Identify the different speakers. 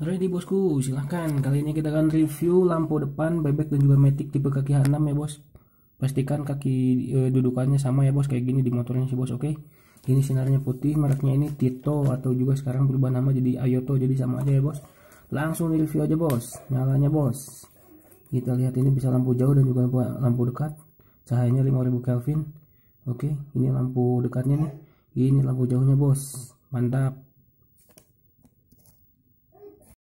Speaker 1: Ready bosku, silahkan Kali ini kita akan review lampu depan bebek dan juga matic tipe kaki H6 ya bos Pastikan kaki e, dudukannya sama ya bos Kayak gini di motornya sih bos, oke okay? Ini sinarnya putih, mereknya ini Tito Atau juga sekarang berubah nama jadi Ayoto Jadi sama aja ya bos Langsung review aja bos, nyalanya bos Kita lihat ini bisa lampu jauh dan juga lampu, lampu dekat Cahayanya 5000 Kelvin Oke, okay? ini lampu dekatnya nih Ini lampu jauhnya bos Mantap